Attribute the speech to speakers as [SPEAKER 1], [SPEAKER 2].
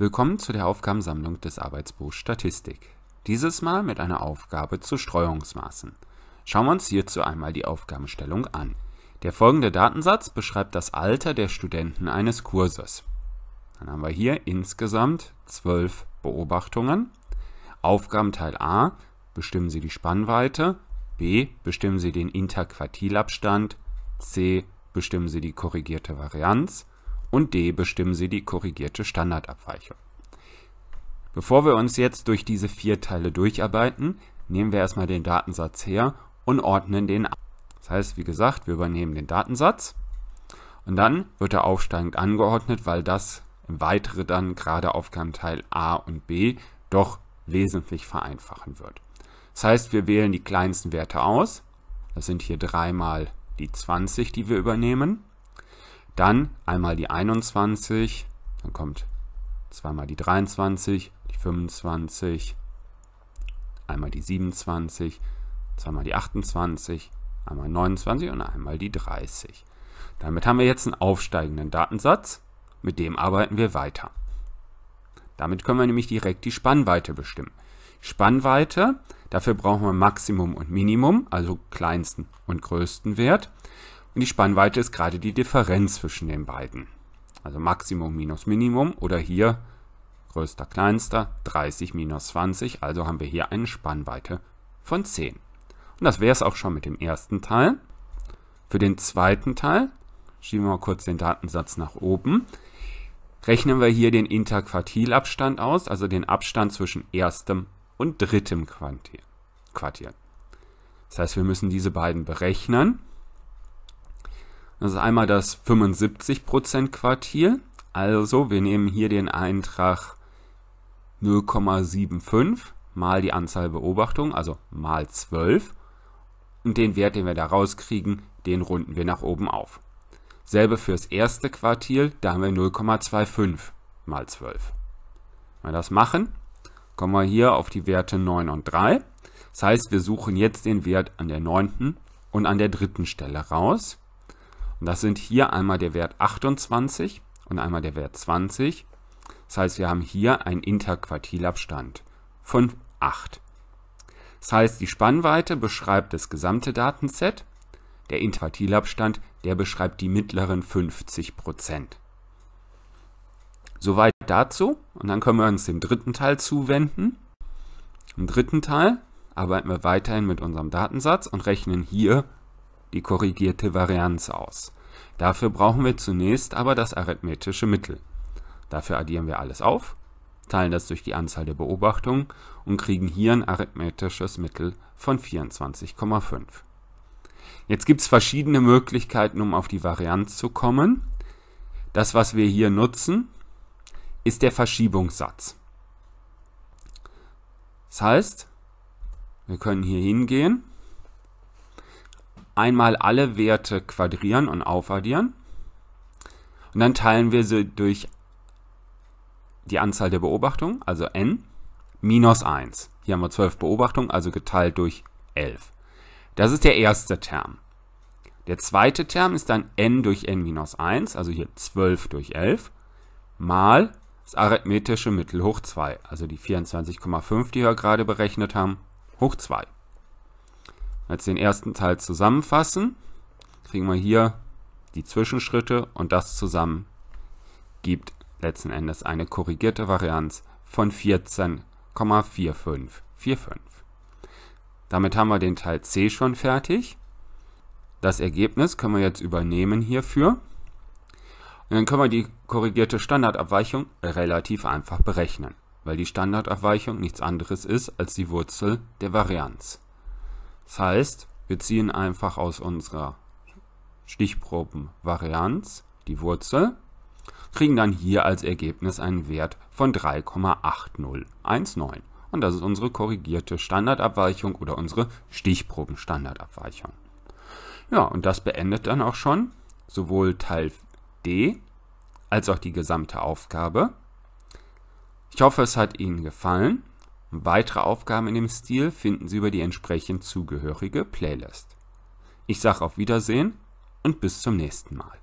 [SPEAKER 1] Willkommen zu der Aufgabensammlung des Arbeitsbuchs Statistik. Dieses Mal mit einer Aufgabe zu Streuungsmaßen. Schauen wir uns hierzu einmal die Aufgabenstellung an. Der folgende Datensatz beschreibt das Alter der Studenten eines Kurses. Dann haben wir hier insgesamt zwölf Beobachtungen. Aufgabenteil A, bestimmen Sie die Spannweite. B, bestimmen Sie den Interquartilabstand. C, bestimmen Sie die korrigierte Varianz und d bestimmen Sie die korrigierte Standardabweichung. Bevor wir uns jetzt durch diese vier Teile durcharbeiten, nehmen wir erstmal den Datensatz her und ordnen den an. Das heißt, wie gesagt, wir übernehmen den Datensatz und dann wird er aufsteigend angeordnet, weil das im Weitere dann gerade Aufgabenteil A und B doch wesentlich vereinfachen wird. Das heißt, wir wählen die kleinsten Werte aus. Das sind hier dreimal die 20, die wir übernehmen. Dann einmal die 21, dann kommt zweimal die 23, die 25, einmal die 27, zweimal die 28, einmal 29 und einmal die 30. Damit haben wir jetzt einen aufsteigenden Datensatz, mit dem arbeiten wir weiter. Damit können wir nämlich direkt die Spannweite bestimmen. Spannweite, dafür brauchen wir Maximum und Minimum, also kleinsten und größten Wert. Und die Spannweite ist gerade die Differenz zwischen den beiden. Also Maximum minus Minimum oder hier größter kleinster 30 minus 20. Also haben wir hier eine Spannweite von 10. Und das wäre es auch schon mit dem ersten Teil. Für den zweiten Teil schieben wir mal kurz den Datensatz nach oben. Rechnen wir hier den Interquartilabstand aus, also den Abstand zwischen erstem und drittem Quartier. Das heißt, wir müssen diese beiden berechnen. Das ist einmal das 75% Quartil. Also wir nehmen hier den Eintrag 0,75 mal die Anzahl Beobachtungen, also mal 12. Und den Wert, den wir da rauskriegen, den runden wir nach oben auf. Selbe fürs erste Quartil, da haben wir 0,25 mal 12. Wenn wir das machen, kommen wir hier auf die Werte 9 und 3. Das heißt, wir suchen jetzt den Wert an der 9. und an der dritten Stelle raus. Und das sind hier einmal der Wert 28 und einmal der Wert 20. Das heißt, wir haben hier einen Interquartilabstand von 8. Das heißt, die Spannweite beschreibt das gesamte Datenset. Der Interquartilabstand, der beschreibt die mittleren 50 Prozent. Soweit dazu. Und dann können wir uns dem dritten Teil zuwenden. Im dritten Teil arbeiten wir weiterhin mit unserem Datensatz und rechnen hier die korrigierte Varianz aus. Dafür brauchen wir zunächst aber das arithmetische Mittel. Dafür addieren wir alles auf, teilen das durch die Anzahl der Beobachtungen und kriegen hier ein arithmetisches Mittel von 24,5. Jetzt gibt es verschiedene Möglichkeiten, um auf die Varianz zu kommen. Das, was wir hier nutzen, ist der Verschiebungssatz. Das heißt, wir können hier hingehen einmal alle Werte quadrieren und aufaddieren. Und dann teilen wir sie durch die Anzahl der Beobachtungen, also n, minus 1. Hier haben wir 12 Beobachtungen, also geteilt durch 11. Das ist der erste Term. Der zweite Term ist dann n durch n minus 1, also hier 12 durch 11, mal das arithmetische Mittel hoch 2, also die 24,5, die wir gerade berechnet haben, hoch 2 als den ersten Teil zusammenfassen, kriegen wir hier die Zwischenschritte und das zusammen gibt letzten Endes eine korrigierte Varianz von 14,4545. Damit haben wir den Teil C schon fertig. Das Ergebnis können wir jetzt übernehmen hierfür. Und dann können wir die korrigierte Standardabweichung relativ einfach berechnen, weil die Standardabweichung nichts anderes ist als die Wurzel der Varianz. Das heißt, wir ziehen einfach aus unserer Stichprobenvarianz die Wurzel, kriegen dann hier als Ergebnis einen Wert von 3,8019. Und das ist unsere korrigierte Standardabweichung oder unsere Stichprobenstandardabweichung. Ja, und das beendet dann auch schon sowohl Teil D als auch die gesamte Aufgabe. Ich hoffe, es hat Ihnen gefallen. Weitere Aufgaben in dem Stil finden Sie über die entsprechend zugehörige Playlist. Ich sage auf Wiedersehen und bis zum nächsten Mal.